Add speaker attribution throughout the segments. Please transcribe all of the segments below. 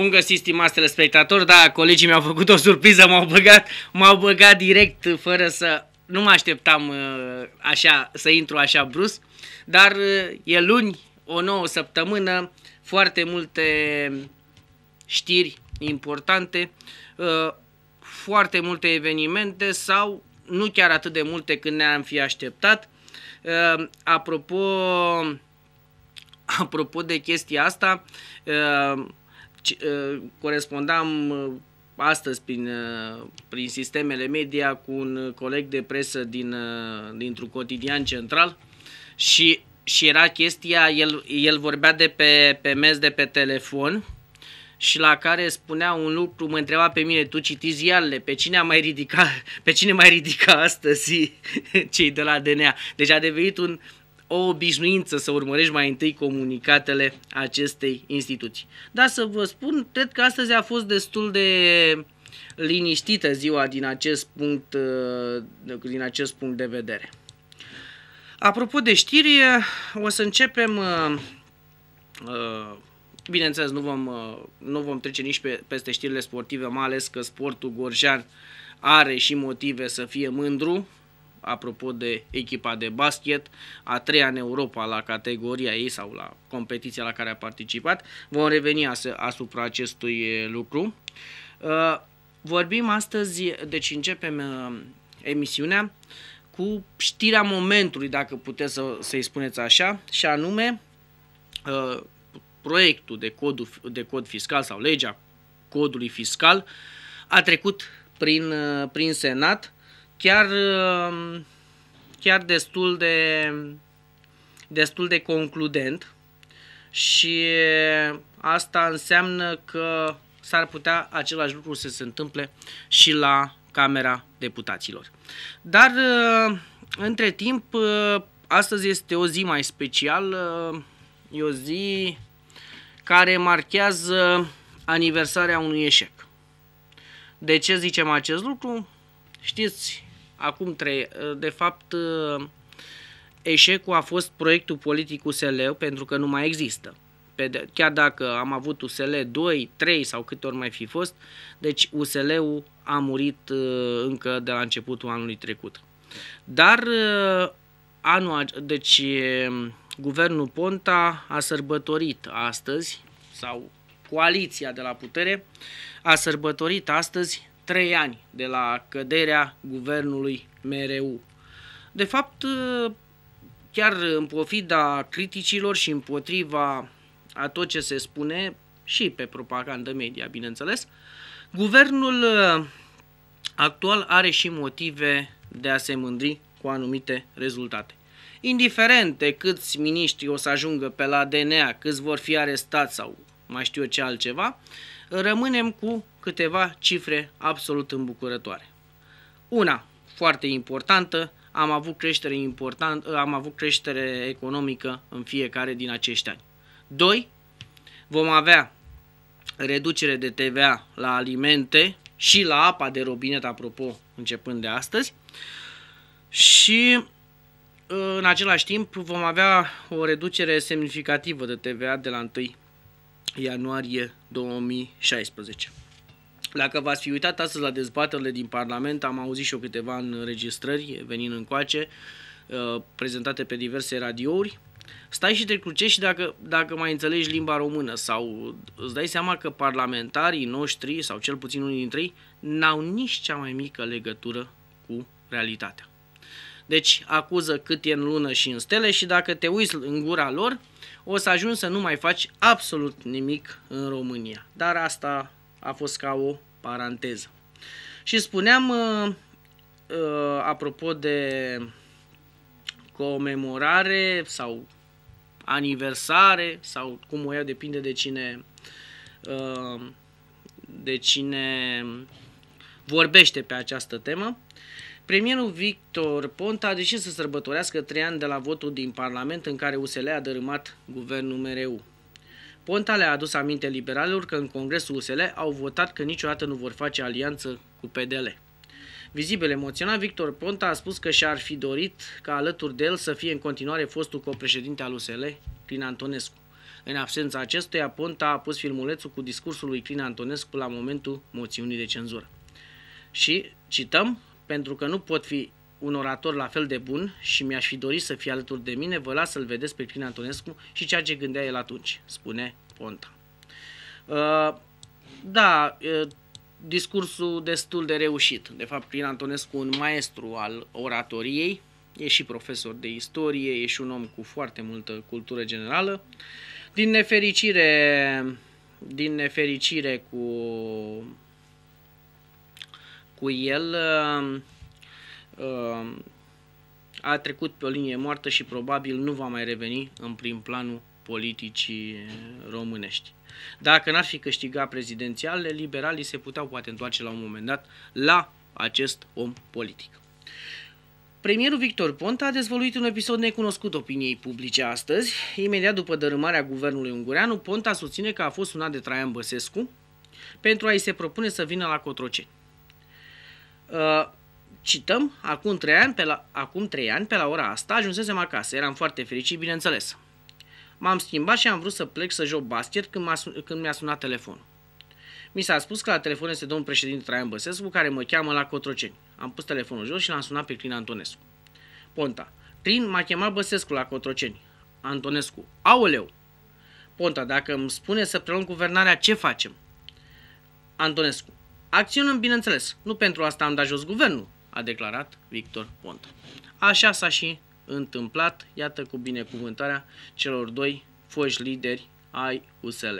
Speaker 1: Bun găsit, stimați telespectatori, da, colegii mi-au făcut o surpriză, m-au băgat, m-au băgat direct uh, fără să... Nu mă așteptam uh, așa, să intru așa brusc, dar uh, e luni, o nouă săptămână, foarte multe știri importante, foarte multe evenimente sau nu chiar atât de multe când ne-am fi așteptat. Apropo, apropo de chestia asta, Ă, corespondam ă, astăzi prin, ă, prin sistemele media cu un coleg de presă din, dintr-un cotidian central și, și era chestia, el, el vorbea de pe, pe mes de pe telefon și la care spunea un lucru, mă întreba pe mine, tu citiți ziarele, pe cine a mai ridicat, pe cine mai ridica astăzi cei de la DNA. Deci a devenit un, o obișnuință să urmărești mai întâi comunicatele acestei instituții. Dar să vă spun, cred că astăzi a fost destul de liniștită ziua din acest punct, uh, din acest punct de vedere. Apropo de știri, uh, o să începem, uh, bineînțeles, nu vom, nu vom trece nici pe, peste știrile sportive, mai ales că sportul gorjan are și motive să fie mândru, apropo de echipa de basket, a treia în Europa la categoria ei sau la competiția la care a participat. Vom reveni asupra acestui lucru. Uh, vorbim astăzi, deci începem uh, emisiunea cu știrea momentului, dacă puteți să, să-i spuneți așa, și anume uh, proiectul de, codul, de cod fiscal sau legea codului fiscal a trecut prin, prin Senat chiar, um, chiar destul, de, destul de concludent și asta înseamnă că s-ar putea același lucru să se întâmple și la Camera Deputaților. Dar, uh, între timp, uh, astăzi este o zi mai specială, e o zi care marchează aniversarea unui eșec. De ce zicem acest lucru? Știți acum trei, uh, de fapt uh, eșecul a fost proiectul politic usl pentru că nu mai există. chiar dacă am avut USL 2, 3 sau câte ori mai fi fost, deci USL-ul a murit uh, încă de la începutul anului trecut. Dar anul, deci guvernul Ponta a sărbătorit astăzi, sau coaliția de la putere, a sărbătorit astăzi trei ani de la căderea guvernului MRU. De fapt, chiar în pofida criticilor și împotriva a tot ce se spune și pe propagandă media, bineînțeles, guvernul uh, actual are și motive de a se mândri cu anumite rezultate. Indiferent de câți miniștri o să ajungă pe la DNA, câți vor fi arestați sau mai știu eu ce altceva, rămânem cu câteva cifre absolut îmbucurătoare. Una foarte importantă, am avut creștere, important, am avut creștere economică în fiecare din acești ani. Doi, Vom avea reducere de TVA la alimente și la apa de robinet, apropo, începând de astăzi. Și în același timp vom avea o reducere semnificativă de TVA de la 1 ianuarie 2016. Dacă v-ați fi uitat astăzi la dezbaterile din Parlament, am auzit și eu câteva înregistrări venind încoace, uh, prezentate pe diverse radiouri. Stai și te crucești dacă, dacă mai înțelegi limba română sau îți dai seama că parlamentarii noștri, sau cel puțin unii dintre ei, n-au nici cea mai mică legătură cu realitatea. Deci acuză cât e în lună și în stele și dacă te uiți în gura lor, o să ajungi să nu mai faci absolut nimic în România. Dar asta a fost ca o paranteză. Și spuneam, uh, uh, apropo de comemorare sau aniversare sau cum o iau, depinde de cine uh, de cine vorbește pe această temă. Premierul Victor Ponta a decis să sărbătorească trei ani de la votul din Parlament în care USL a dărâmat guvernul MRU. Ponta le-a adus aminte liberalilor că în Congresul USL au votat că niciodată nu vor face alianță cu PDL. Vizibil emoționat, Victor Ponta a spus că și-ar fi dorit ca alături de el să fie în continuare fostul copreședinte al USL, Clina Antonescu. În absența acestuia, Ponta a pus filmulețul cu discursul lui Clina Antonescu la momentul moțiunii de cenzură. Și, cităm, pentru că nu pot fi un orator la fel de bun și mi-aș fi dorit să fie alături de mine, vă las să-l vedeți pe Crin Antonescu și ceea ce gândea el atunci, spune Ponta. Uh, da, uh, discursul destul de reușit. De fapt, Crin Antonescu, un maestru al oratoriei, e și profesor de istorie, e și un om cu foarte multă cultură generală. Din nefericire, din nefericire cu, cu el, uh, Ehm, a trecut pe o linie moartă și probabil nu va mai reveni în prim planul politicii românești. Dacă n-ar fi câștigat prezidențialele, liberalii se puteau poate întoarce la un moment dat la acest om politic. Premierul Victor Ponta a dezvăluit un episod necunoscut opiniei publice astăzi. Imediat după dărâmarea guvernului ungureanu, Ponta susține că a fost sunat de Traian Băsescu pentru a-i se propune să vină la Cotroceni. Uh, cităm, acum trei ani, pe la, acum trei ani, pe la ora asta, ajunsesem acasă. Eram foarte fericit, bineînțeles. M-am schimbat și am vrut să plec să joc basket când, m-a, când mi-a sunat telefonul. Mi s-a spus că la telefon este domnul președinte Traian Băsescu, care mă cheamă la Cotroceni. Am pus telefonul jos și l-am sunat pe Clin Antonescu. Ponta. Crin m-a chemat Băsescu la Cotroceni. Antonescu. Aoleu! Ponta, dacă îmi spune să preluăm guvernarea, ce facem? Antonescu. Acționăm, bineînțeles. Nu pentru asta am dat jos guvernul a declarat Victor Ponta. Așa s-a și întâmplat, iată cu binecuvântarea celor doi foști lideri ai USL.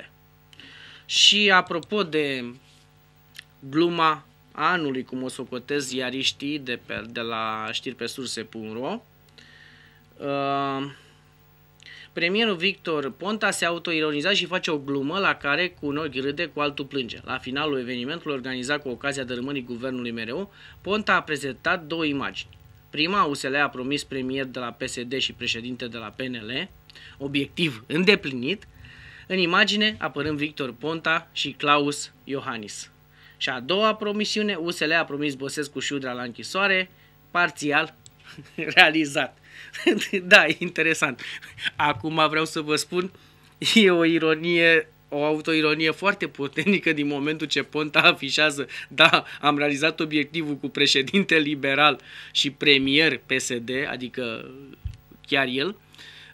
Speaker 1: Și apropo de gluma anului, cum o socotez iariștii de, pe, de la știri pe surse.ro, uh, Premierul Victor Ponta se autoironiza și face o glumă la care cu un ochi râde, cu altul plânge. La finalul evenimentului organizat cu ocazia dărâmării guvernului mereu, Ponta a prezentat două imagini. Prima, USL a promis premier de la PSD și președinte de la PNL, obiectiv îndeplinit, în imagine apărând Victor Ponta și Claus Iohannis. Și a doua promisiune, USL a promis Băsescu și Udra la închisoare, parțial realizat. da, e interesant. Acum vreau să vă spun, e o ironie o autoironie foarte puternică din momentul ce Ponta afișează da, am realizat obiectivul cu președinte liberal și premier PSD, adică chiar el,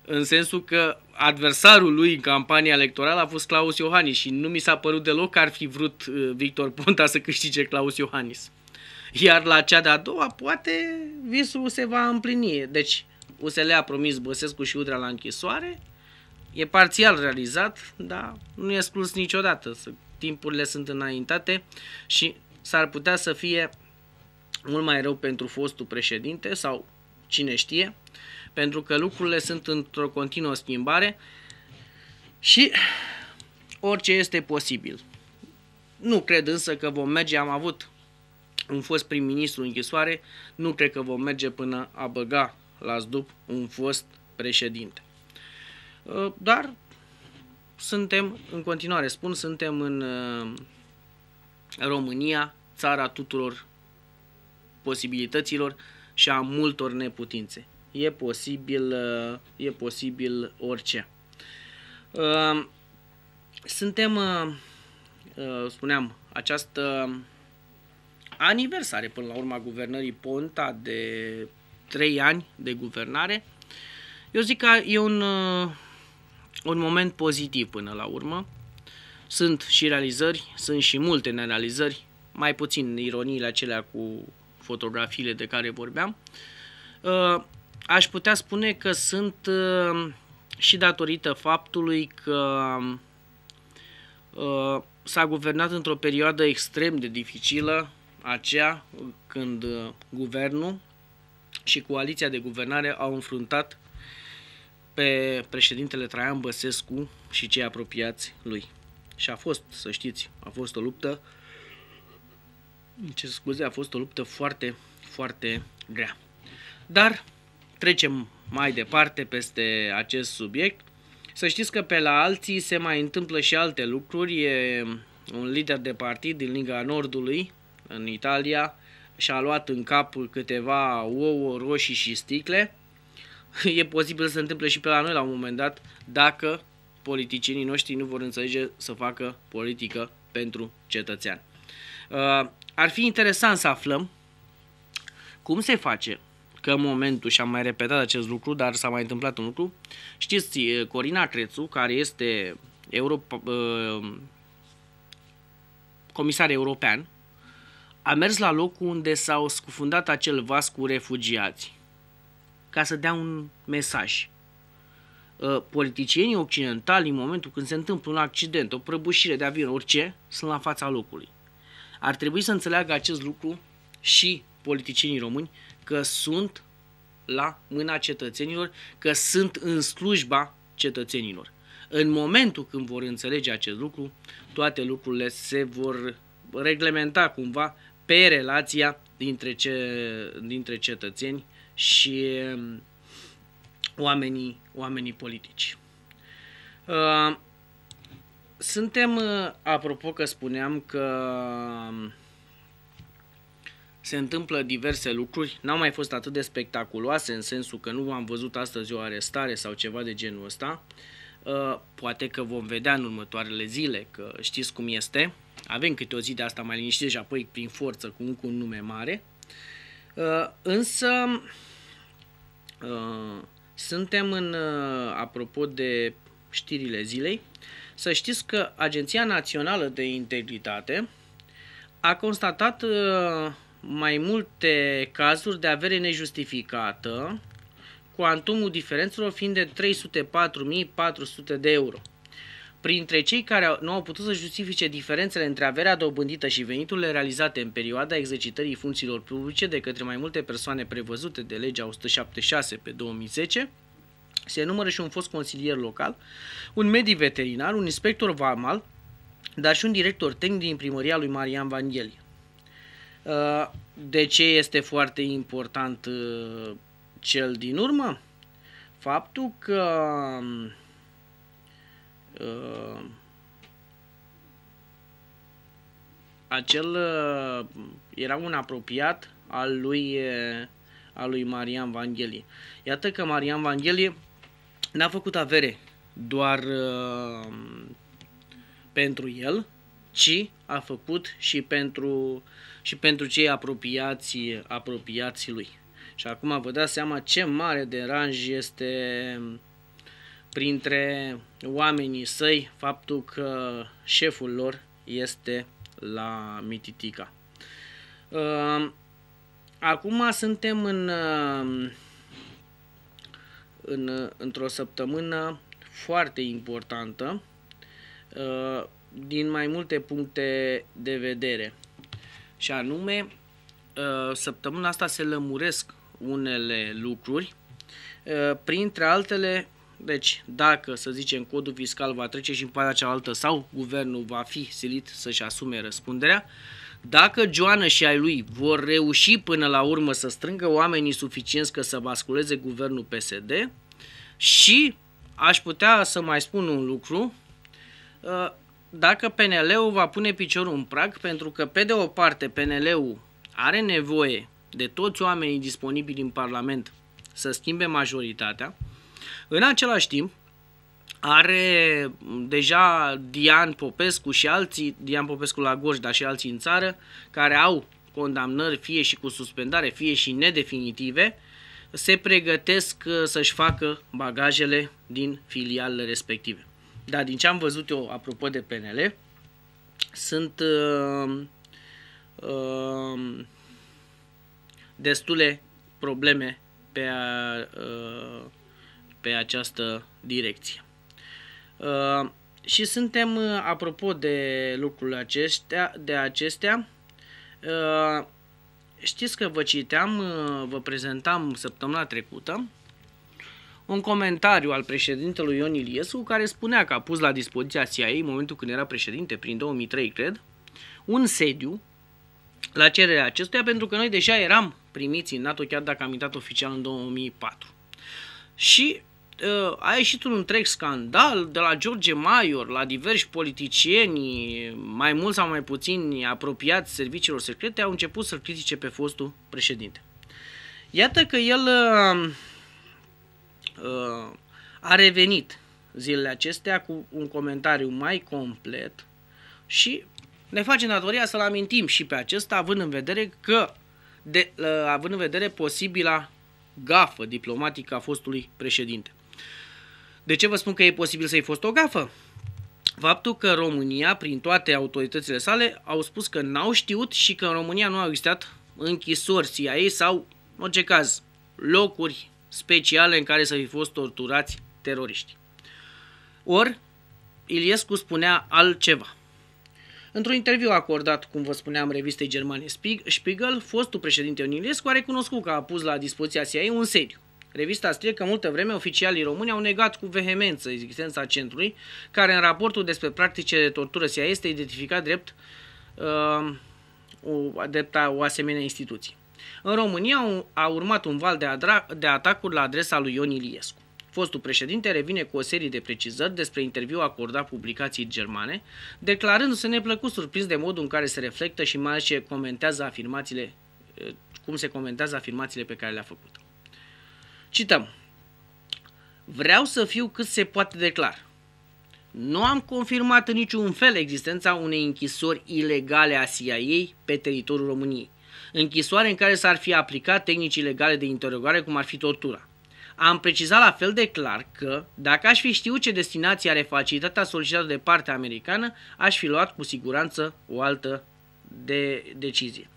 Speaker 1: în sensul că adversarul lui în campania electorală a fost Claus Iohannis și nu mi s-a părut deloc că ar fi vrut uh, Victor Ponta să câștige Claus Iohannis. Iar la cea de-a doua, poate visul se va împlini. Deci, USL a promis Băsescu și Udrea la închisoare. E parțial realizat, dar nu e exclus niciodată. Timpurile sunt înaintate și s-ar putea să fie mult mai rău pentru fostul președinte sau cine știe, pentru că lucrurile sunt într-o continuă schimbare și orice este posibil. Nu cred însă că vom merge, am avut un fost prim-ministru în închisoare, nu cred că vom merge până a băga la zdup un fost președinte. Uh, dar suntem, în continuare spun, suntem în uh, România, țara tuturor posibilităților și a multor neputințe. E posibil, uh, e posibil orice. Suntem, spuneam, această aniversare până la urma guvernării Ponta de 3 ani de guvernare. Eu zic că e un, uh, un moment pozitiv până la urmă. Sunt și realizări, sunt și multe nerealizări, mai puțin ironiile acelea cu fotografiile de care vorbeam. Uh, aș putea spune că sunt uh, și datorită faptului că s-a guvernat într-o perioadă extrem de dificilă, aceea când uh, guvernul și coaliția de guvernare au înfruntat pe președintele Traian Băsescu și cei apropiați lui. Și a fost, să știți, a fost o luptă ce scuze, a fost o luptă foarte, foarte grea. Dar trecem mai departe peste acest subiect. Să știți că pe la alții se mai întâmplă și alte lucruri. E un lider de partid din Liga Nordului, în Italia și a luat în cap câteva ouă, roșii și sticle, e posibil să se întâmple și pe la noi la un moment dat dacă politicienii noștri nu vor înțelege să facă politică pentru cetățean. Uh, ar fi interesant să aflăm cum se face că în momentul, și am mai repetat acest lucru, dar s-a mai întâmplat un lucru, știți, uh, Corina Crețu, care este Europa, uh, comisar european a mers la locul unde s-au scufundat acel vas cu refugiați ca să dea un mesaj. Ă, politicienii occidentali, în momentul când se întâmplă un accident, o prăbușire de avion, orice, sunt la fața locului. Ar trebui să înțeleagă acest lucru și politicienii români că sunt la mâna cetățenilor, că sunt în slujba cetățenilor. În momentul când vor înțelege acest lucru, toate lucrurile se vor reglementa cumva pe relația dintre, ce, dintre cetățeni și um, oamenii, oamenii politici. Uh, suntem, uh, apropo că spuneam că um, se întâmplă diverse lucruri, n-au mai fost atât de spectaculoase în sensul că nu am văzut astăzi o arestare sau ceva de genul ăsta, uh, poate că vom vedea în următoarele zile, că știți cum este, avem câte o zi de asta mai liniștit și apoi prin forță cu un nume mare. Uh, însă uh, suntem în, uh, apropo de știrile zilei, să știți că Agenția Națională de Integritate a constatat mai multe cazuri de avere nejustificată, cu antumul diferențelor fiind de 304.400 de euro. Printre cei care nu au putut să justifice diferențele între averea dobândită și veniturile realizate în perioada exercitării funcțiilor publice de către mai multe persoane prevăzute de legea 176 pe 2010, se numără și un fost consilier local, un medic veterinar, un inspector vamal, dar și un director tehnic din primăria lui Marian Vangheli. Uh, de ce este foarte important uh, cel din urmă? Faptul că um, uh, acel uh, era un apropiat al lui, uh, al lui Marian Vanghelie. Iată că Marian Vanghelie n-a făcut avere doar uh, pentru el, ci a făcut și pentru, și pentru cei apropiați, apropiați lui. Și acum vă dați seama ce mare deranj este printre oamenii săi faptul că șeful lor este la Mititica. Uh, acum suntem în, uh, în, uh, într-o săptămână foarte importantă din mai multe puncte de vedere. Și anume, săptămâna asta se lămuresc unele lucruri, printre altele deci, dacă, să zicem, codul fiscal va trece și în partea cealaltă sau guvernul va fi silit să-și asume răspunderea, dacă Joana și ai lui vor reuși până la urmă să strângă oamenii suficienți ca să basculeze guvernul PSD și aș putea să mai spun un lucru, uh, dacă PNL-ul va pune piciorul în prag, pentru că pe de o parte PNL-ul are nevoie de toți oamenii disponibili în Parlament să schimbe majoritatea, în același timp, are deja Dian Popescu și alții, Dian Popescu la Gorj, dar și alții în țară, care au condamnări fie și cu suspendare, fie și nedefinitive, se pregătesc uh, să-și facă bagajele din filialele respective. Dar din ce am văzut eu, apropo de PNL, sunt uh, uh, destule probleme pe uh, pe această direcție. Uh, și suntem, uh, apropo de lucrurile acestea, de acestea, uh, știți că vă citeam, vă prezentam săptămâna trecută un comentariu al președintelui Ion Iliescu care spunea că a pus la dispoziția CIA în momentul când era președinte, prin 2003 cred, un sediu la cererea acestuia pentru că noi deja eram primiți în NATO chiar dacă am intrat oficial în 2004. Și Uh, a ieșit un întreg scandal de la George Maior, la diversi politicieni, mai mult sau mai puțin apropiați serviciilor secrete, au început să-l critique pe fostul președinte. Iată că el um, uh, a revenit zilele acestea cu un comentariu mai complet și ne face datoria să-l amintim și pe acesta, având în vedere că, de, uh, având în vedere posibila gafă diplomatică a fostului președinte. De ce vă spun că e posibil să-i fost o gafă? Faptul că România, prin toate autoritățile sale, au spus că n-au știut și că în România nu au existat închisori CIA sau, în orice caz, locuri speciale în care să fi fost torturați teroriști. Ori, Iliescu spunea altceva. Într-un interviu acordat, cum vă spuneam, revistei germane Spiegel, fostul președinte Ion Iliescu a recunoscut că a pus la dispoziția CIA un sediu. Revista scrie că multă vreme oficialii români au negat cu vehemență existența centrului, care în raportul despre practicile de tortură CIA este identificat drept, uh, o, o asemenea instituție. În România a urmat un val de, de atacuri la adresa lui Ion Iliescu. Fostul președinte revine cu o serie de precizări despre interviu acordat publicației germane, declarându-se neplăcut surprins de modul în care se reflectă și mai ales ce comentează afirmațiile, uh, cum se comentează afirmațiile pe care le-a făcut. Cităm. Vreau să fiu cât se poate de clar. Nu am confirmat în niciun fel existența unei închisori ilegale a CIA pe teritoriul României. Închisoare în care s-ar fi aplicat tehnici legale de interogare, cum ar fi tortura. Am precizat la fel de clar că, dacă aș fi știut ce destinație are facilitatea solicitată de partea americană, aș fi luat cu siguranță o altă de decizie.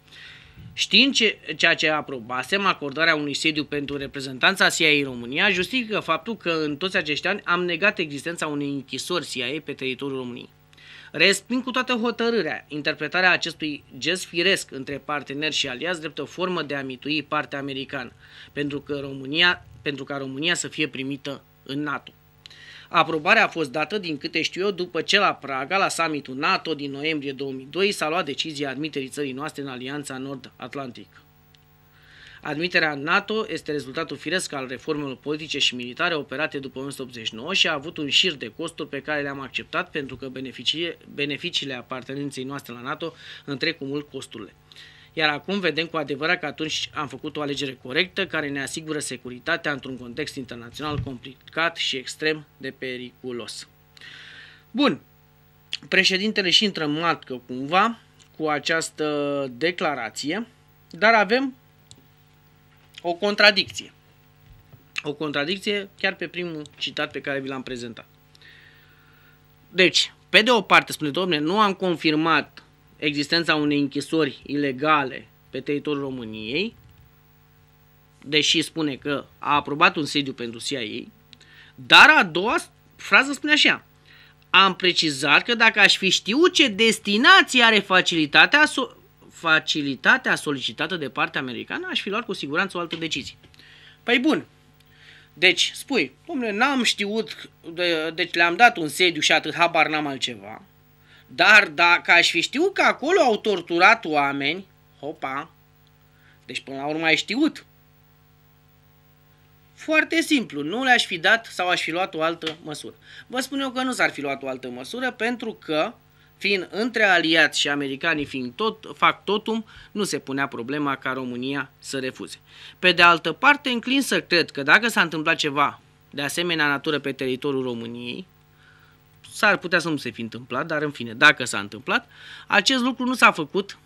Speaker 1: Știind ce, ceea ce aprobasem, acordarea unui sediu pentru reprezentanța CIA în România justifică faptul că în toți acești ani am negat existența unei închisori CIA pe teritoriul României. Resping cu toată hotărârea interpretarea acestui gest firesc între parteneri și aliați drept o formă de a mitui partea americană, pentru, că România, pentru ca România să fie primită în NATO. Aprobarea a fost dată, din câte știu eu, după ce la Praga, la summitul NATO din noiembrie 2002, s-a luat decizia admiterii țării noastre în Alianța nord atlantic Admiterea în NATO este rezultatul firesc al reformelor politice și militare operate după 1989 și a avut un șir de costuri pe care le-am acceptat pentru că beneficiile apartenenței noastre la NATO întrec cu mult costurile. Iar acum vedem cu adevărat că atunci am făcut o alegere corectă care ne asigură securitatea într-un context internațional complicat și extrem de periculos. Bun, președintele și intră în matcă cumva cu această declarație, dar avem o contradicție. O contradicție chiar pe primul citat pe care vi l-am prezentat. Deci, pe de o parte spune, domnule, nu am confirmat existența unei închisori ilegale pe teritoriul României, deși spune că a aprobat un sediu pentru CIA, dar a doua frază spune așa, am precizat că dacă aș fi știut ce destinație are facilitatea, so- facilitatea solicitată de partea americană, aș fi luat cu siguranță o altă decizie. Păi bun, deci spui, domnule, n-am știut, de, deci le-am dat un sediu și atât, habar n-am altceva. Dar dacă aș fi știut că acolo au torturat oameni, hopa, deci până la urmă ai știut. Foarte simplu, nu le-aș fi dat sau aș fi luat o altă măsură. Vă spun eu că nu s-ar fi luat o altă măsură pentru că, fiind între aliați și americanii fiind tot, fac totum, nu se punea problema ca România să refuze. Pe de altă parte, înclin să cred că dacă s-a întâmplat ceva de asemenea natură pe teritoriul României, S-ar putea să nu se fi întâmplat, dar în fine, dacă s-a întâmplat, acest lucru nu s-a făcut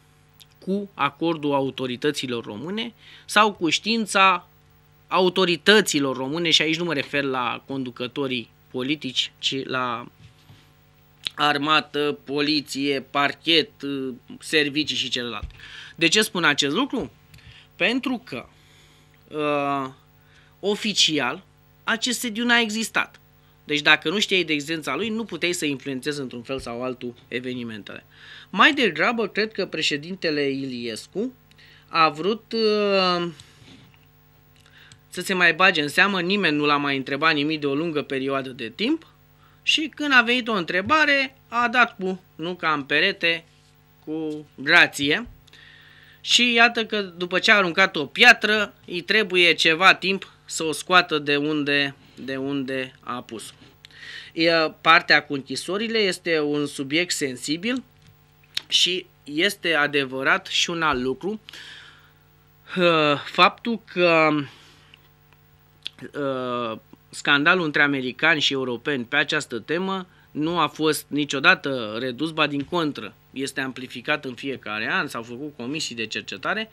Speaker 1: cu acordul autorităților române sau cu știința autorităților române, și aici nu mă refer la conducătorii politici, ci la armată, poliție, parchet, servicii și celelalte. De ce spun acest lucru? Pentru că uh, oficial acest sediu n-a existat. Deci dacă nu știai de existența lui, nu puteai să influențezi într-un fel sau altul evenimentele. Mai degrabă, cred că președintele Iliescu a vrut uh, să se mai bage în seamă, nimeni nu l-a mai întrebat nimic de o lungă perioadă de timp și când a venit o întrebare, a dat cu nu ca în perete, cu grație. Și iată că după ce a aruncat o piatră, îi trebuie ceva timp să o scoată de unde de unde a pus Partea cu închisorile este un subiect sensibil și este adevărat și un alt lucru. Faptul că scandalul între americani și europeni pe această temă nu a fost niciodată redus, ba din contră, este amplificat în fiecare an, s-au făcut comisii de cercetare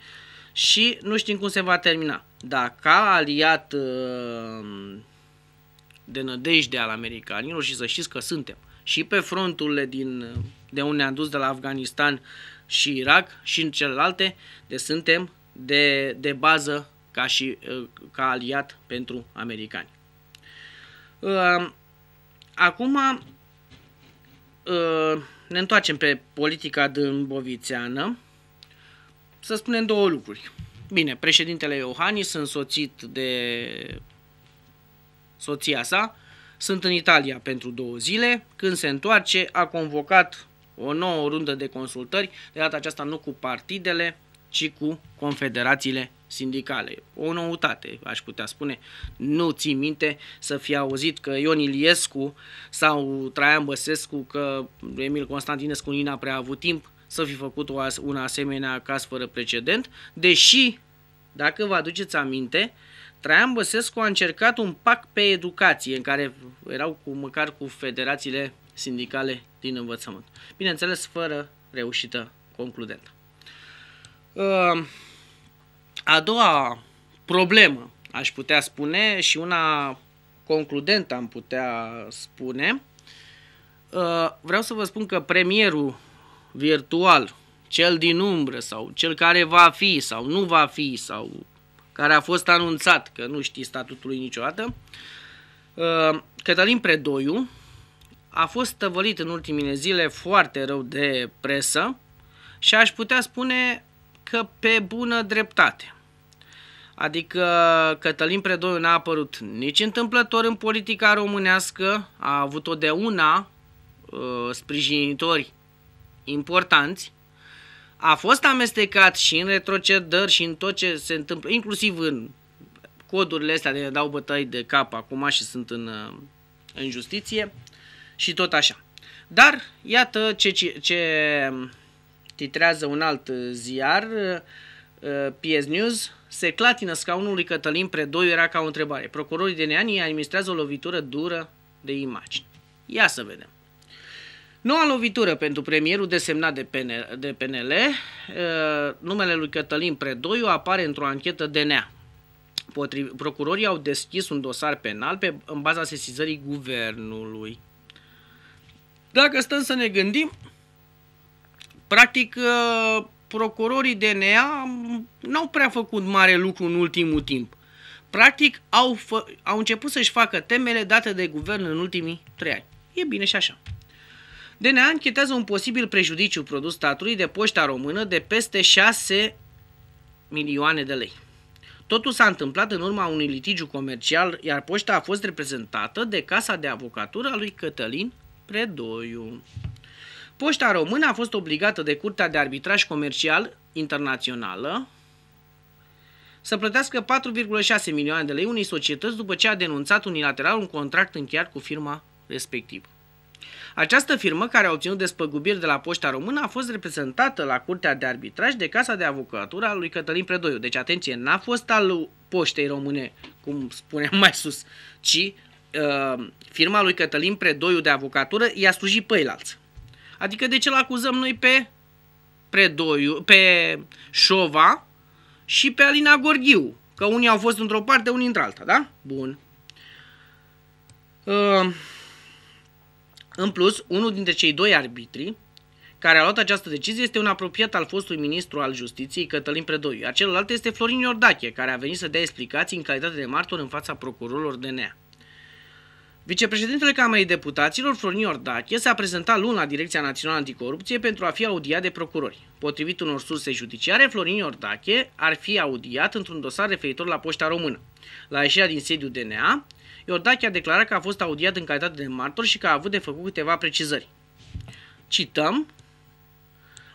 Speaker 1: și nu știm cum se va termina. Dar ca aliat uh, de nădejde al americanilor și să știți că suntem și pe fronturile din, de unde ne-am dus de la Afganistan și Irak și în celelalte, de suntem de, de bază ca, și, uh, ca aliat pentru americani. Uh, acum uh, ne întoarcem pe politica dâmbovițeană să spunem două lucruri. Bine, președintele Iohannis, însoțit de soția sa, sunt în Italia pentru două zile. Când se întoarce, a convocat o nouă rundă de consultări, de data aceasta nu cu partidele, ci cu confederațiile sindicale. O noutate, aș putea spune. Nu ții minte să fi auzit că Ion Iliescu sau Traian Băsescu, că Emil Constantinescu n-a prea avut timp să fi făcut o, un asemenea caz fără precedent, deși, dacă vă aduceți aminte, Traian Băsescu a încercat un pact pe educație în care erau cu, măcar cu federațiile sindicale din învățământ. Bineînțeles, fără reușită concludentă. Ă, a doua problemă, aș putea spune, și una concludentă am putea spune, ă, vreau să vă spun că premierul virtual, cel din umbră sau cel care va fi sau nu va fi sau care a fost anunțat că nu știi statutul lui niciodată, uh, Cătălin Predoiu a fost tăvălit în ultimile zile foarte rău de presă și aș putea spune că pe bună dreptate. Adică Cătălin Predoiu n-a apărut nici întâmplător în politica românească, a avut-o de una uh, sprijinitori importanți, a fost amestecat și în retrocedări și în tot ce se întâmplă, inclusiv în codurile astea de dau bătăi de cap acum și sunt în, uh, în justiție și tot așa. Dar iată ce, ce titrează un alt ziar, uh, PS News, se clatină scaunul lui Cătălin Predoiu era ca o întrebare. Procurorii de neani administrează o lovitură dură de imagini. Ia să vedem. Noua lovitură pentru premierul desemnat de PNL, de PNL numele lui Cătălin Predoiu apare într-o anchetă DNA. Potri, procurorii au deschis un dosar penal pe, în baza sesizării guvernului. Dacă stăm să ne gândim, practic procurorii DNA n-au prea făcut mare lucru în ultimul timp. Practic au, fă, au început să-și facă temele date de guvern în ultimii trei ani. E bine și așa. DNA închetează un posibil prejudiciu produs statului de poșta română de peste 6 milioane de lei. Totul s-a întâmplat în urma unui litigiu comercial, iar poșta a fost reprezentată de Casa de Avocatură a lui Cătălin Predoiu. Poșta română a fost obligată de Curtea de Arbitraj Comercial Internațională să plătească 4,6 milioane de lei unei societăți după ce a denunțat unilateral un contract încheiat cu firma respectivă. Această firmă, care a obținut despăgubiri de la Poșta Română, a fost reprezentată la Curtea de Arbitraj de Casa de Avocatură a lui Cătălin Predoiu. Deci, atenție, n-a fost al Poștei Române, cum spuneam mai sus, ci uh, firma lui Cătălin Predoiu de avocatură i-a slujit pe alți. Adică de ce îl acuzăm noi pe Predoiu, pe Șova și pe Alina Gorghiu? Că unii au fost într-o parte, unii într-alta, da? Bun. Uh, în plus, unul dintre cei doi arbitri care a luat această decizie este un apropiat al fostului ministru al justiției Cătălin Predoiu, iar celălalt este Florin Iordache, care a venit să dea explicații în calitate de martor în fața procurorilor DNA. Vicepreședintele Camerei Deputaților, Florin Iordache, s-a prezentat luni la Direcția Națională Anticorupție pentru a fi audiat de procurori. Potrivit unor surse judiciare, Florin Iordache ar fi audiat într-un dosar referitor la Poșta Română. La ieșirea din sediu DNA, Iordache a declarat că a fost audiat în calitate de martor și că a avut de făcut câteva precizări. Cităm,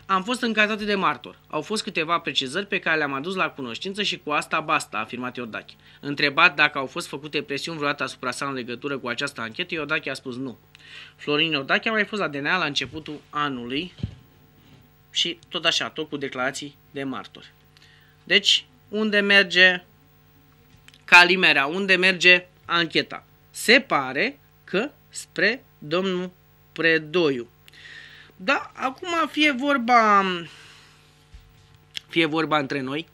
Speaker 1: am fost în calitate de martor. Au fost câteva precizări pe care le-am adus la cunoștință și cu asta basta, a afirmat Iordache. Întrebat dacă au fost făcute presiuni vreodată asupra sa în legătură cu această anchetă, Iordache a spus nu. Florin Iordache a mai fost la DNA la începutul anului și tot așa, tot cu declarații de martor. Deci, unde merge calimerea, unde merge Ancheta Se pare că spre domnul Predoiu. Da, acum fie vorba fie vorba între noi,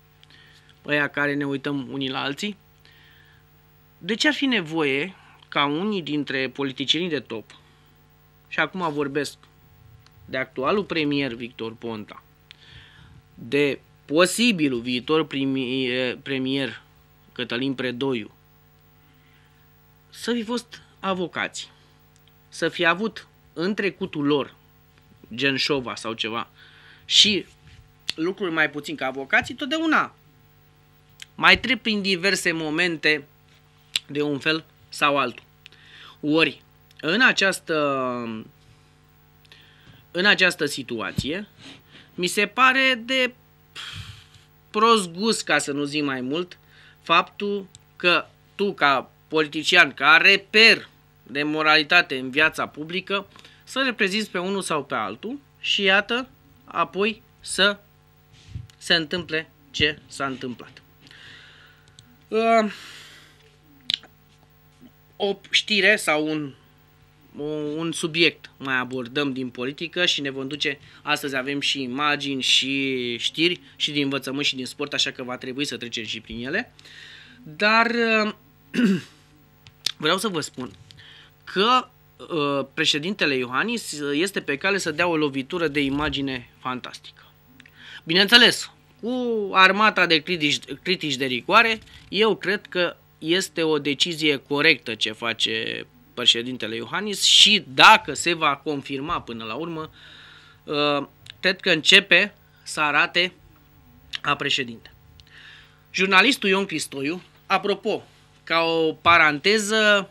Speaker 1: ăia care ne uităm unii la alții, de ce ar fi nevoie ca unii dintre politicienii de top, și acum vorbesc de actualul premier Victor Ponta, de posibilul viitor eh, premier Cătălin Predoiu, să fi fost avocați, să fi avut în trecutul lor gen șova sau ceva și lucruri mai puțin ca avocații, totdeauna mai trec prin diverse momente de un fel sau altul. Ori, în această, în această situație, mi se pare de prost gust, ca să nu zic mai mult, faptul că tu ca politician ca reper de moralitate în viața publică, să reprezinți pe unul sau pe altul și iată, apoi să se întâmple ce s-a întâmplat. Uh, o știre sau un, un subiect mai abordăm din politică și ne vom duce, astăzi avem și imagini și știri și din învățământ și din sport, așa că va trebui să trecem și prin ele. Dar uh, Vreau să vă spun că uh, președintele Iohannis uh, este pe cale să dea o lovitură de imagine fantastică. Bineînțeles, cu armata de critici, critici de rigoare, eu cred că este o decizie corectă ce face președintele Iohannis și dacă se va confirma până la urmă, uh, cred că începe să arate a președinte. Jurnalistul Ion Cristoiu, apropo, ca o paranteză,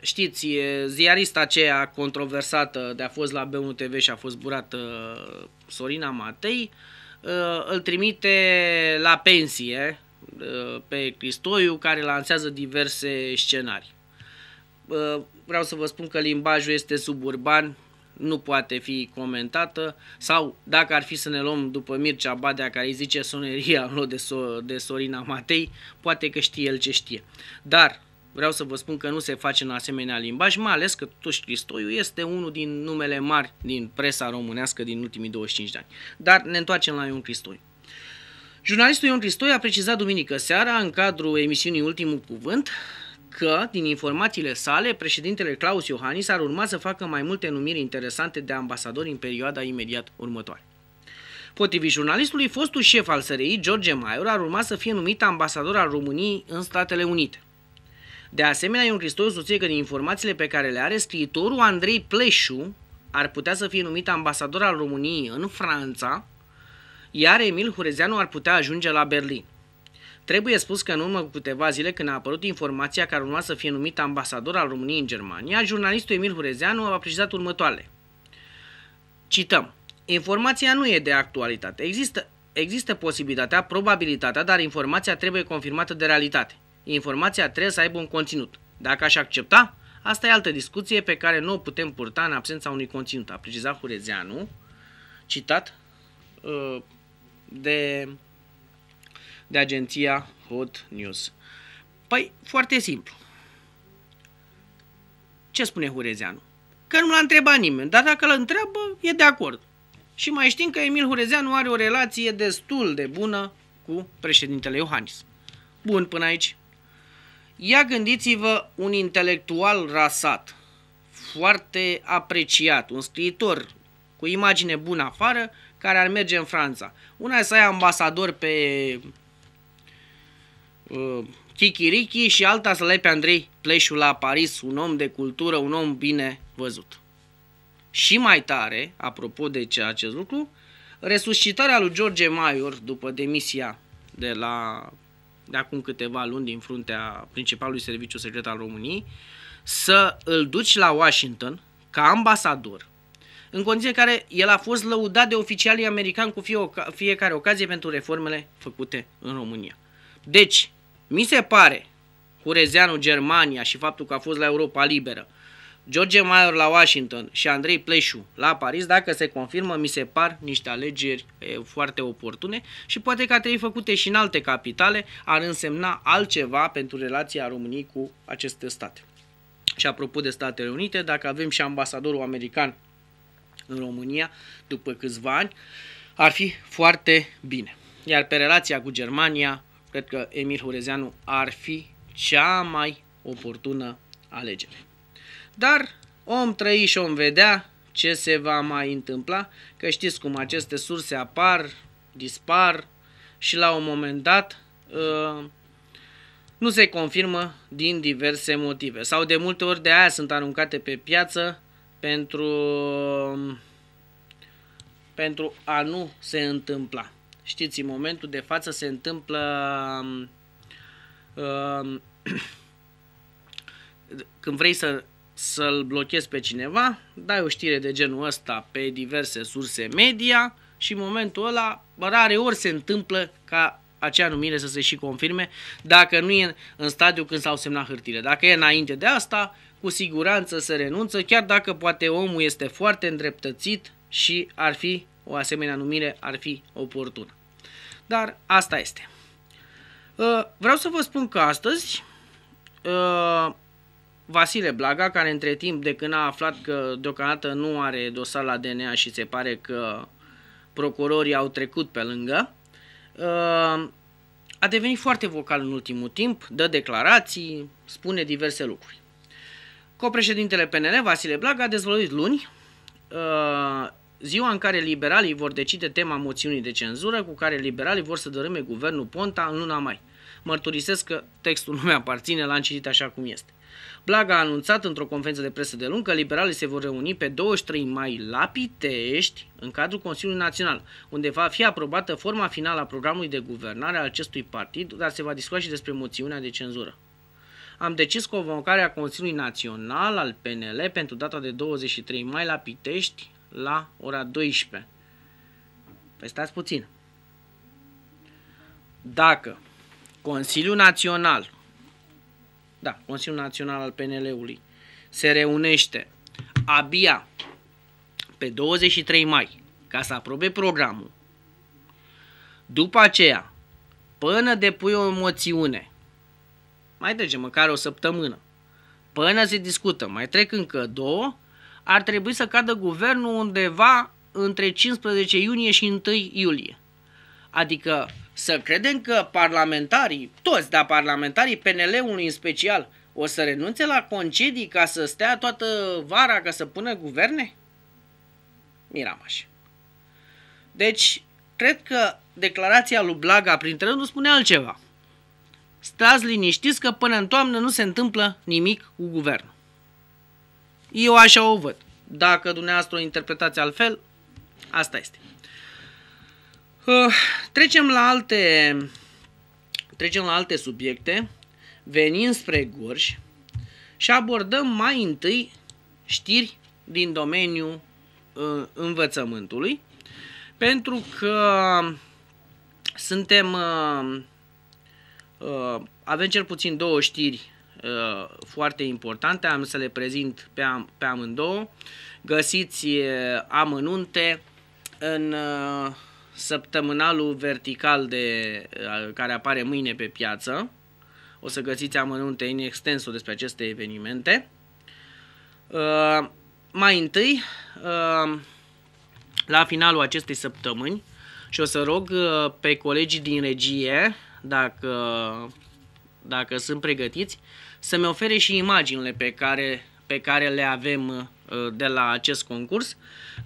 Speaker 1: știți, ziarista aceea controversată de a fost la B1 TV și a fost burată uh, Sorina Matei, uh, îl trimite la pensie uh, pe Cristoiu, care lansează diverse scenarii. Vreau să vă spun că limbajul este suburban, nu poate fi comentată sau dacă ar fi să ne luăm după Mircea Badea care îi zice soneria în loc de, so- de Sorina Matei, poate că știe el ce știe. Dar vreau să vă spun că nu se face în asemenea limbaj, mai ales că totuși Cristoiu este unul din numele mari din presa românească din ultimii 25 de ani. Dar ne întoarcem la Ion Cristoiu. Jurnalistul Ion Cristoi a precizat duminică seara, în cadrul emisiunii Ultimul Cuvânt, că, din informațiile sale, președintele Claus Iohannis ar urma să facă mai multe numiri interesante de ambasadori în perioada imediat următoare. Potrivit jurnalistului, fostul șef al SRI, George Maior, ar urma să fie numit ambasador al României în Statele Unite. De asemenea, Ion Cristoiu susține că din informațiile pe care le are, scriitorul Andrei Pleșu ar putea să fie numit ambasador al României în Franța, iar Emil Hurezeanu ar putea ajunge la Berlin. Trebuie spus că în urmă cu câteva zile când a apărut informația care urma să fie numit ambasador al României în Germania, jurnalistul Emil Hurezeanu a precizat următoarele. Cităm. Informația nu e de actualitate. Există, există posibilitatea, probabilitatea, dar informația trebuie confirmată de realitate. Informația trebuie să aibă un conținut. Dacă aș accepta, asta e altă discuție pe care nu o putem purta în absența unui conținut, a precizat Hurezeanu, citat uh, de de agenția Hot News. Păi, foarte simplu. Ce spune Hurezeanu? Că nu l-a întrebat nimeni, dar dacă l întreabă, e de acord. Și mai știm că Emil Hurezeanu are o relație destul de bună cu președintele Iohannis. Bun, până aici. Ia gândiți-vă un intelectual rasat, foarte apreciat, un scriitor cu imagine bună afară, care ar merge în Franța. Una e să ai ambasador pe uh, Chichirichi și alta să le pe Andrei Pleșu la Paris, un om de cultură, un om bine văzut. Și mai tare, apropo de ce acest lucru, resuscitarea lui George Maior după demisia de la de acum câteva luni din fruntea principalului serviciu secret al României, să îl duci la Washington ca ambasador, în condiție în care el a fost lăudat de oficialii americani cu fie oca- fiecare ocazie pentru reformele făcute în România. Deci, mi se pare, Hurezeanu Germania și faptul că a fost la Europa Liberă, George Maior la Washington și Andrei Pleșu la Paris, dacă se confirmă, mi se par niște alegeri e, foarte oportune și poate că ar trebui făcute și în alte capitale, ar însemna altceva pentru relația României cu aceste state. Și apropo de Statele Unite, dacă avem și ambasadorul american în România după câțiva ani, ar fi foarte bine. Iar pe relația cu Germania, cred că Emil Hurezeanu ar fi cea mai oportună alegere. Dar om trăi și om vedea ce se va mai întâmpla, că știți cum aceste surse apar, dispar și la un moment dat ă, nu se confirmă din diverse motive. Sau de multe ori de aia sunt aruncate pe piață pentru, pentru a nu se întâmpla știți, în momentul de față se întâmplă um, um, când vrei să, să-l blochezi pe cineva, dai o știre de genul ăsta pe diverse surse media și în momentul ăla rare ori se întâmplă ca acea numire să se și confirme dacă nu e în stadiu când s-au semnat hârtile. Dacă e înainte de asta, cu siguranță se renunță, chiar dacă poate omul este foarte îndreptățit și ar fi o asemenea numire ar fi oportună. Dar asta este. Uh, vreau să vă spun că astăzi uh, Vasile Blaga, care între timp de când a aflat că deocamdată nu are dosar la DNA și se pare că procurorii au trecut pe lângă, uh, a devenit foarte vocal în ultimul timp, dă declarații, spune diverse lucruri. Copreședintele PNL, Vasile Blaga, a dezvăluit luni ziua în care liberalii vor decide tema moțiunii de cenzură cu care liberalii vor să dărâme guvernul Ponta în luna mai. Mărturisesc că textul nu mi-aparține, l-am citit așa cum este. Blaga a anunțat într-o conferință de presă de luni că liberalii se vor reuni pe 23 mai la Pitești, în cadrul Consiliului Național, unde va fi aprobată forma finală a programului de guvernare al acestui partid, dar se va discuta și despre moțiunea de cenzură am decis convocarea Consiliului Național al PNL pentru data de 23 mai la Pitești, la ora 12. Păi stați puțin. Dacă Consiliul Național, da, Consiliul Național al PNL-ului, se reunește abia pe 23 mai ca să aprobe programul, după aceea, până depui o moțiune, mai trece măcar o săptămână, până se discută, mai trec încă două, ar trebui să cadă guvernul undeva între 15 iunie și 1 iulie. Adică să credem că parlamentarii, toți, dar parlamentarii PNL-ului în special, o să renunțe la concedii ca să stea toată vara, ca să pună guverne? Miramaș. Deci, cred că declarația lui Blaga printre nu spune altceva. Stați liniștiți că până în toamnă nu se întâmplă nimic cu guvernul. Eu așa o văd. Dacă dumneavoastră o interpretați altfel, asta este. Uh, trecem la alte trecem la alte subiecte, venim spre Gorj și abordăm mai întâi știri din domeniul uh, învățământului, pentru că suntem uh, uh avem cel puțin două știri Uh, foarte importante, am să le prezint pe, am, pe amândouă. Găsiți uh, amănunte în uh, săptămânalul vertical de, care apare mâine pe piață. O să găsiți amănunte în extensul despre aceste evenimente. Mai întâi, la finalul acestei săptămâni, și o să rog pe colegii din regie, dacă, dacă sunt pregătiți, să-mi ofere și imaginile pe care, pe care le avem uh, de la acest concurs.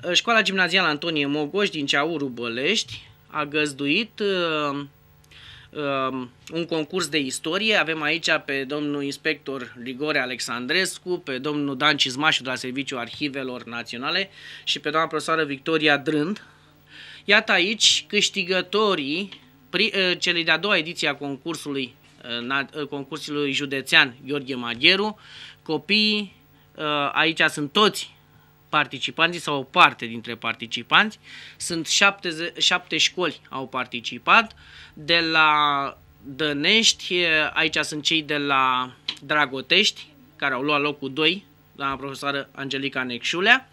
Speaker 1: Uh, Școala Gimnazială Antonie Mogoș din Ceauru Bălești a găzduit uh, um, un concurs de istorie. Avem aici pe domnul inspector Rigore Alexandrescu, pe domnul Dan Cizmașu de la Serviciul Arhivelor Naționale și pe doamna profesoară Victoria Drând. Iată aici câștigătorii cele de-a doua ediție a concursului concursului județean Gheorghe Magheru. Copiii, uh, aici sunt toți participanții sau o parte dintre participanți, sunt șapte, șapte școli au participat, de la Dănești, aici sunt cei de la Dragotești, care au luat locul 2, doamna profesoară Angelica Necșulea.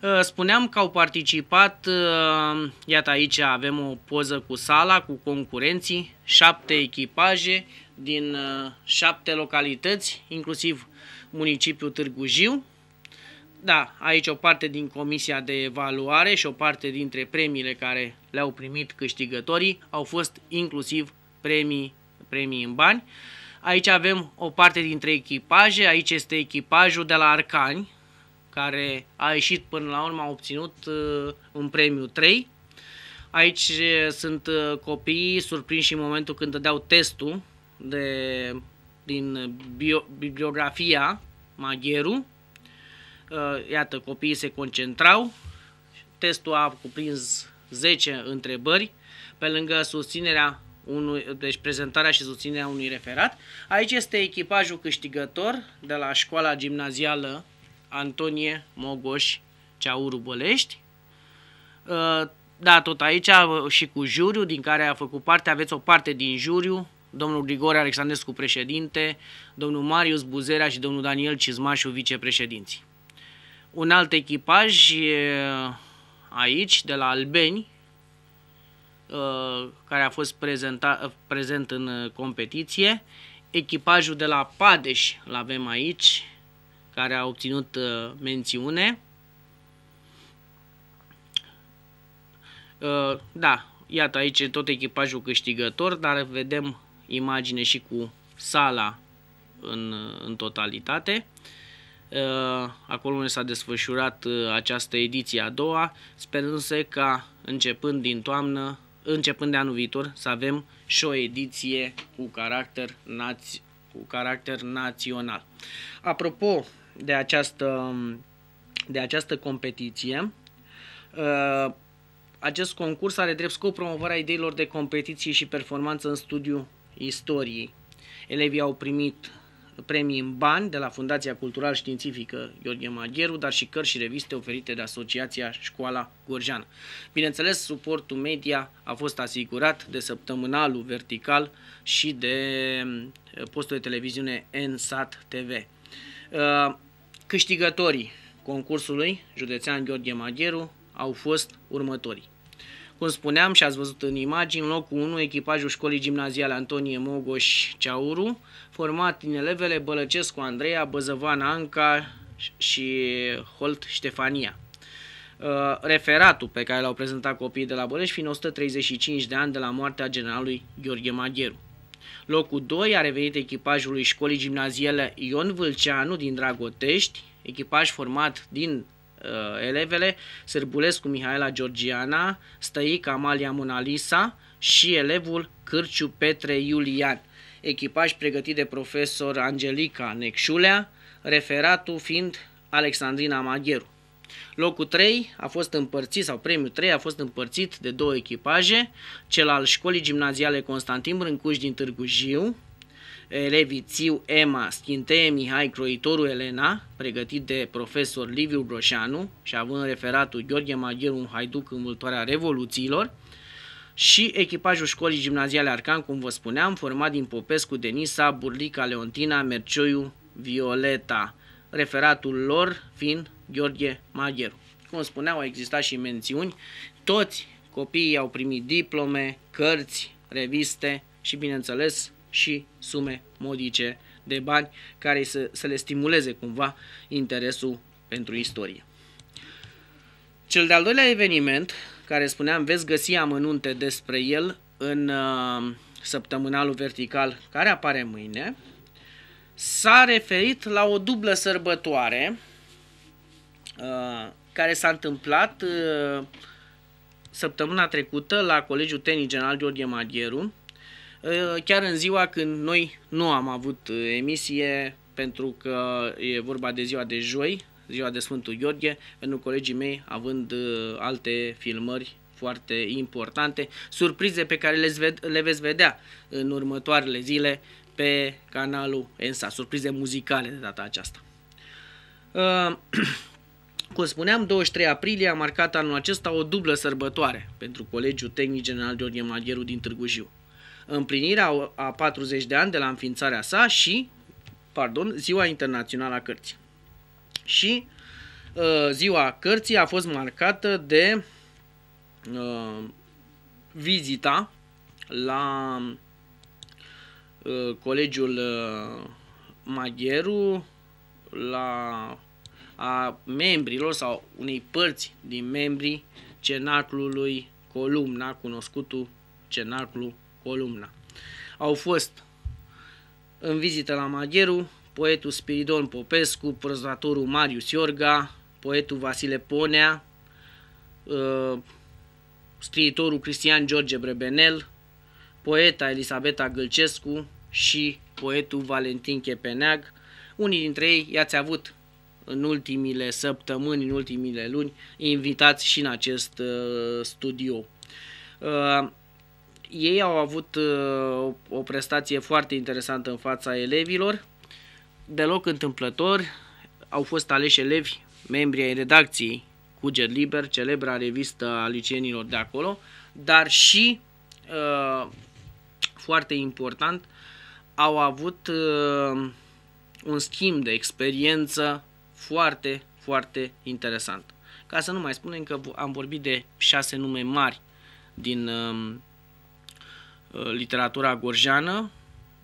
Speaker 1: Uh, spuneam că au participat, uh, iată aici avem o poză cu sala, cu concurenții, șapte echipaje, din uh, șapte localități, inclusiv municipiul Târgu Jiu. Da, aici o parte din comisia de evaluare și o parte dintre premiile care le-au primit câștigătorii au fost inclusiv premii, premii în bani. Aici avem o parte dintre echipaje, aici este echipajul de la Arcani, care a ieșit până la urmă, a obținut uh, un premiu 3. Aici uh, sunt uh, copiii surprinși în momentul când dădeau testul de, din bio, bibliografia Magheru. Uh, iată, copiii se concentrau. Testul a cuprins 10 întrebări, pe lângă susținerea unui, deci prezentarea și susținerea unui referat. Aici este echipajul câștigător de la școala gimnazială Antonie Mogoș Ceauru Bălești. Uh, da, tot aici uh, și cu juriu din care a făcut parte, aveți o parte din juriu domnul Grigore Alexandrescu președinte, domnul Marius Buzerea și domnul Daniel Cizmașu vicepreședinți. Un alt echipaj aici, de la Albeni, care a fost prezent în competiție. Echipajul de la Padeș îl avem aici, care a obținut mențiune. Da, iată aici tot echipajul câștigător, dar vedem imagine și cu sala în, în totalitate. Uh, acolo unde s-a desfășurat uh, această ediție a doua, sperându-se ca începând din toamnă, începând de anul viitor, să avem și o ediție cu caracter, naț- cu caracter național. Apropo de această, de această competiție, uh, acest concurs are drept scop promovarea ideilor de competiție și performanță în studiu istoriei. Elevii au primit premii în bani de la Fundația Cultural Științifică Gheorghe Magheru, dar și cărți și reviste oferite de Asociația Școala Gorjeană. Bineînțeles, suportul media a fost asigurat de săptămânalul vertical și de mm, postul de televiziune NSAT TV. Uh, câștigătorii concursului județean Gheorghe Magheru au fost următorii. Cum spuneam și ați văzut în imagini, în locul 1, echipajul școlii gimnaziale Antonie Mogoș Ceauru, format din elevele Bălăcescu Andreea, Băzăvan Anca și Holt Ștefania. Uh, referatul pe care l-au prezentat copiii de la Băleș fiind 135 de ani de la moartea generalului Gheorghe Magheru. Locul 2 a revenit echipajului școlii gimnaziale Ion Vâlceanu din Dragotești, echipaj format din Uh, elevele, Sârbulescu Mihaela Georgiana, Stăica Amalia Monalisa și elevul Cârciu Petre Iulian. Echipaj pregătit de profesor Angelica Necșulea, referatul fiind Alexandrina Magheru. Locul 3 a fost împărțit, sau premiul 3 a fost împărțit de două echipaje, cel al școlii gimnaziale Constantin Brâncuș din Târgu Jiu, Revițiu eh, Emma, Schinteie Mihai Croitoru Elena, pregătit de profesor Liviu Groșanu și având referatul Gheorghe Maghier un haiduc în vâltoarea revoluțiilor, și echipajul școlii gimnaziale Arcan, cum vă spuneam, format din Popescu, Denisa, Burlica, Leontina, Mercioiu, Violeta, referatul lor fiind Gheorghe Magheru. Cum spuneam, au existat și mențiuni, toți copiii au primit diplome, cărți, reviste și, bineînțeles, și sume modice de bani care să, să le stimuleze cumva interesul pentru istorie. Cel de-al doilea eveniment, care spuneam, veți găsi amănunte despre el în uh, săptămânalul vertical care apare mâine, s-a referit la o dublă sărbătoare uh, care s-a întâmplat uh, săptămâna trecută la Colegiul Tehnic General Gheorghe Magheru, Ă, chiar în ziua când noi nu am avut ă, emisie, pentru că e vorba de ziua de joi, ziua de Sfântul Gheorghe, pentru colegii mei având ă, alte filmări foarte importante, surprize pe care le, ved, le veți vedea în următoarele zile pe canalul ENSA, surprize muzicale de data aceasta. Uh, cum spuneam, 23 aprilie a marcat anul acesta o dublă sărbătoare pentru Colegiul Tehnic General Gheorghe Magheru din Târgu Jiu împlinirea a 40 de ani de la înființarea sa și, pardon, Ziua Internațională a Cărții. Și uh, Ziua Cărții a fost marcată de uh, vizita la uh, colegiul uh, Magheru, la a membrilor sau unei părți din membrii cenaclului Columna, cunoscutul cenaclu columna. Au fost în vizită la Magheru, poetul Spiridon Popescu, prozatorul Marius Iorga, poetul Vasile Ponea, uh, scriitorul Cristian George Brebenel, poeta Elisabeta Gâlcescu și poetul Valentin Chepeneag. Unii dintre ei i-ați avut în ultimile săptămâni, în ultimile luni, invitați și în acest uh, studio. Uh, ei au avut uh, o prestație foarte interesantă în fața elevilor. Deloc întâmplător, au fost aleși elevi, membri ai redacției Cuger Liber, celebra revistă a liceenilor de acolo, dar și, uh, foarte important, au avut uh, un schimb de experiență foarte, foarte interesant. Ca să nu mai spunem că am vorbit de șase nume mari din um, Uh, literatura gorjeană,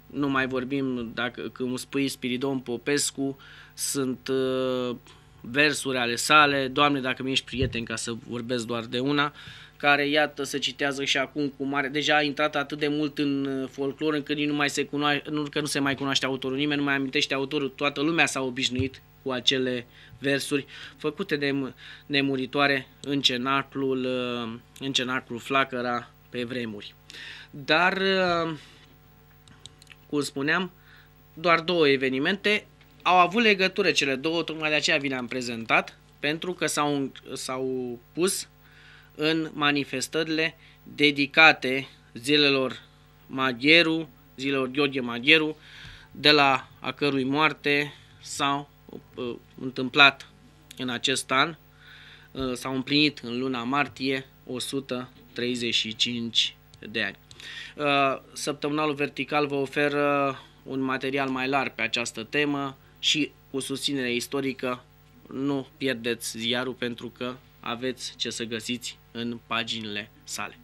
Speaker 1: nu mai vorbim, dacă când spui Spiridon Popescu, sunt uh, versuri ale sale, Doamne, dacă mi ești prieten, ca să vorbesc doar de una, care, iată, se citează și acum cu mare... Deja a intrat atât de mult în uh, folclor încât nu mai se cunoaște, nu, că nu se mai cunoaște autorul, nimeni nu mai amintește autorul, toată lumea s-a obișnuit cu acele versuri făcute de nemuritoare în cenaclul, în cenaclul Flacăra pe vremuri dar, uh, cum spuneam, doar două evenimente au avut legătură cele două, tocmai de aceea vi le-am prezentat, pentru că s-au, s-au pus în manifestările dedicate zilelor Magheru, zilelor Gheorghe Magheru, de la a cărui moarte s-au uh, întâmplat în acest an, uh, s-au împlinit în luna martie 135 de ani. Uh, Săptămânalul Vertical vă oferă un material mai larg pe această temă și cu susținere istorică nu pierdeți ziarul pentru că aveți ce să găsiți în paginile sale.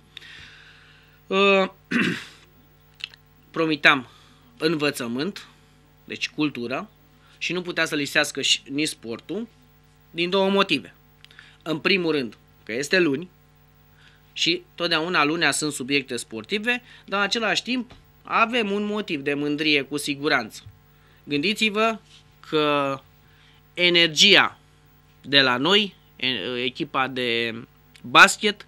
Speaker 1: Uh, Promitam învățământ, deci cultură, și nu putea să lisească nici sportul din două motive. În primul rând, că este luni și totdeauna lunea sunt subiecte sportive, dar în același timp avem un motiv de mândrie cu siguranță. Gândiți-vă că energia de la noi, echipa de basket,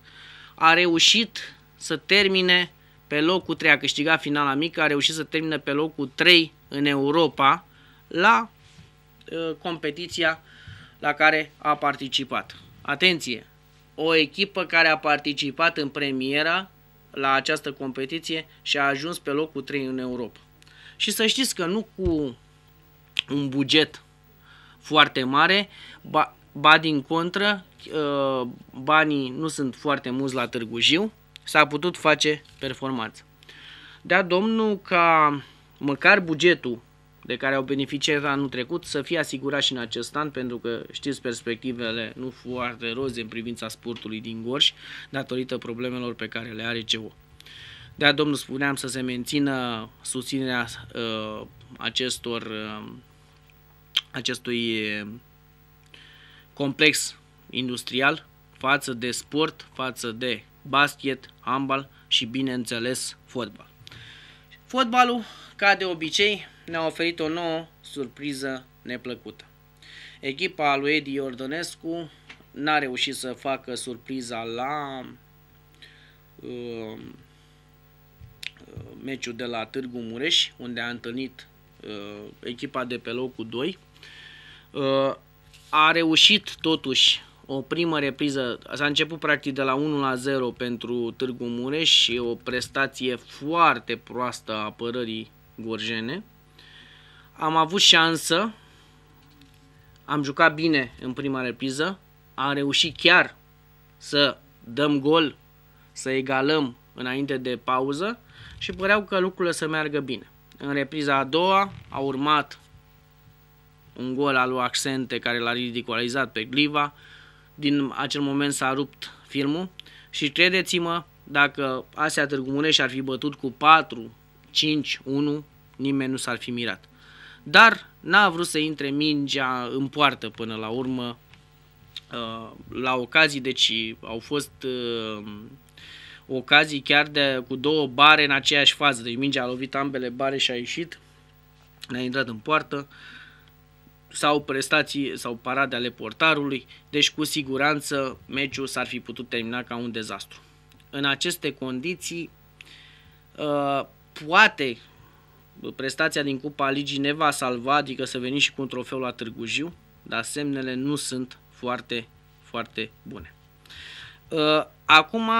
Speaker 1: a reușit să termine pe locul 3, a câștigat finala mică, a reușit să termine pe locul 3 în Europa la competiția la care a participat. Atenție! o echipă care a participat în premiera la această competiție și a ajuns pe locul 3 în Europa. Și să știți că nu cu un buget foarte mare, ba, ba din contră, uh, banii nu sunt foarte mulți la Târgu Jiu, s-a putut face performanță. Da, domnul, ca măcar bugetul de care au beneficiat anul trecut să fie asigurat și în acest an, pentru că știți perspectivele nu foarte roze în privința sportului din Gorj, datorită problemelor pe care le are ceo. De-a domnul spuneam să se mențină susținerea uh, acestor, uh, acestui uh, complex industrial față de sport, față de basket, handbal și bineînțeles fotbal. Fotbalul, ca de obicei, ne-a oferit o nouă surpriză neplăcută. Echipa lui Edi Ordonescu n-a reușit să facă surpriza la uh, meciul de la Târgu Mureș, unde a întâlnit uh, echipa de pe locul 2. Uh, a reușit totuși o primă repriză, s-a început practic de la 1 la 0 pentru Târgu Mureș și o prestație foarte proastă a apărării gorjene. Am avut șansă, am jucat bine în prima repriză, am reușit chiar să dăm gol, să egalăm înainte de pauză și păreau că lucrurile să meargă bine. În repriza a doua a urmat un gol al lui Accente care l-a ridicolizat pe Gliva. Din acel moment s-a rupt filmul și credeți-mă, dacă Asia Târgu Mureș ar fi bătut cu 4-5-1, nimeni nu s-ar fi mirat dar n-a vrut să intre mingea în poartă până la urmă uh, la ocazii, deci au fost uh, ocazii chiar de, cu două bare în aceeași fază, deci mingea a lovit ambele bare și a ieșit, n-a intrat în poartă, sau prestații sau parade ale portarului, deci cu siguranță meciul s-ar fi putut termina ca un dezastru. În aceste condiții, uh, poate prestația din Cupa Ligii ne va salva, adică să venim și cu un trofeu la Târgu Jiu, dar semnele nu sunt foarte, foarte bune. Uh, acum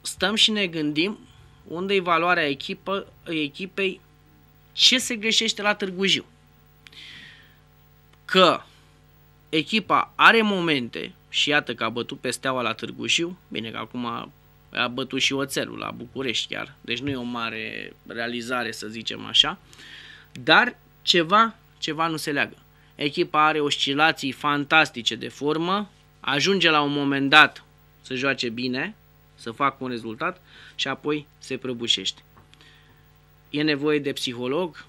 Speaker 1: stăm și ne gândim unde e valoarea echipă, echipei, ce se greșește la Târgu Jiu. Că echipa are momente și iată că a bătut pe Steaua la Târgu Jiu, bine că acum a bătut și oțelul la București chiar, deci nu e o mare realizare să zicem așa, dar ceva, ceva nu se leagă. Echipa are oscilații fantastice de formă, ajunge la un moment dat să joace bine, să facă un rezultat și apoi se prăbușește. E nevoie de psiholog,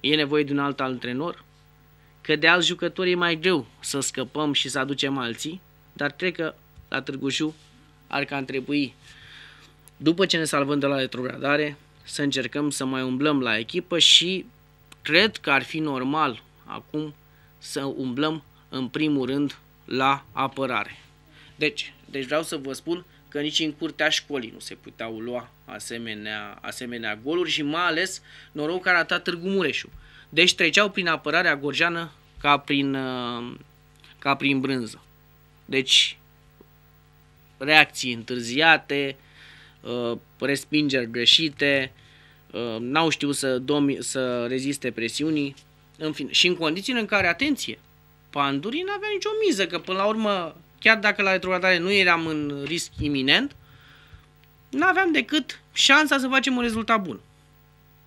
Speaker 1: e nevoie de un alt antrenor, că de alți jucători e mai greu să scăpăm și să aducem alții, dar cred că la Târgușiu ar cam trebui, după ce ne salvăm de la retrogradare, să încercăm să mai umblăm la echipă și cred că ar fi normal acum să umblăm în primul rând la apărare. Deci, deci vreau să vă spun că nici în curtea școlii nu se puteau lua asemenea, asemenea goluri și mai ales noroc că arata Târgu Mureșu. Deci treceau prin apărarea gorjeană ca prin, uh, ca prin brânză. Deci reacții întârziate, uh, respingeri greșite, uh, n-au știut să, domi- să reziste presiunii, în fine, și în condițiile în care, atenție, Pandurii n-avea nicio miză, că până la urmă, chiar dacă la retrogradare nu eram în risc iminent, n-aveam decât șansa să facem un rezultat bun.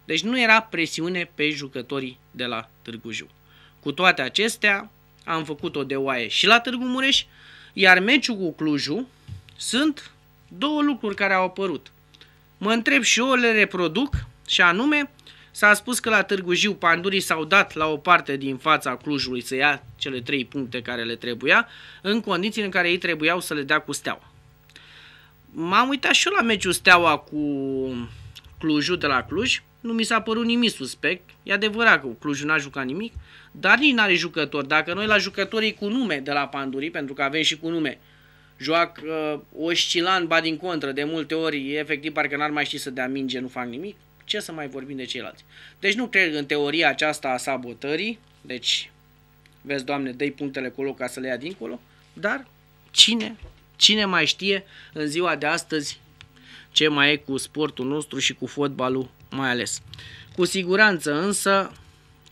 Speaker 1: Deci nu era presiune pe jucătorii de la Târgu Jiu. Cu toate acestea, am făcut-o de oaie și la Târgu Mureș, iar meciul cu Clujul, sunt două lucruri care au apărut. Mă întreb și eu, le reproduc, și anume, s-a spus că la Târgu Jiu pandurii s-au dat la o parte din fața Clujului să ia cele trei puncte care le trebuia, în condiții în care ei trebuiau să le dea cu steaua. M-am uitat și eu la meciul steaua cu Clujul de la Cluj, nu mi s-a părut nimic suspect. E adevărat că Clujul n-a jucat nimic, dar nici n-are jucători. Dacă noi la jucătorii cu nume de la Pandurii, pentru că avem și cu nume, joacă oscilant, ba din contră, de multe ori, efectiv, parcă n-ar mai ști să dea minge, nu fac nimic, ce să mai vorbim de ceilalți? Deci nu cred în teoria aceasta a sabotării, deci, vezi, Doamne, dă punctele acolo ca să le ia dincolo, dar cine, cine mai știe în ziua de astăzi ce mai e cu sportul nostru și cu fotbalul mai ales. Cu siguranță însă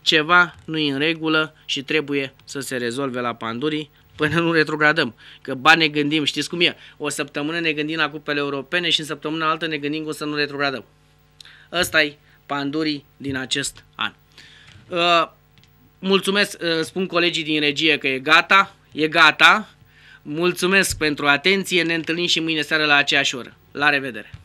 Speaker 1: ceva nu e în regulă și trebuie să se rezolve la pandurii până nu retrogradăm. Că bani ne gândim, știți cum e, o săptămână ne gândim la cupele europene și în săptămâna altă ne gândim cum să nu retrogradăm. ăsta e pandurii din acest an. Uh, mulțumesc, uh, spun colegii din regie că e gata, e gata. Mulțumesc pentru atenție, ne întâlnim și mâine seară la aceeași oră. La revedere!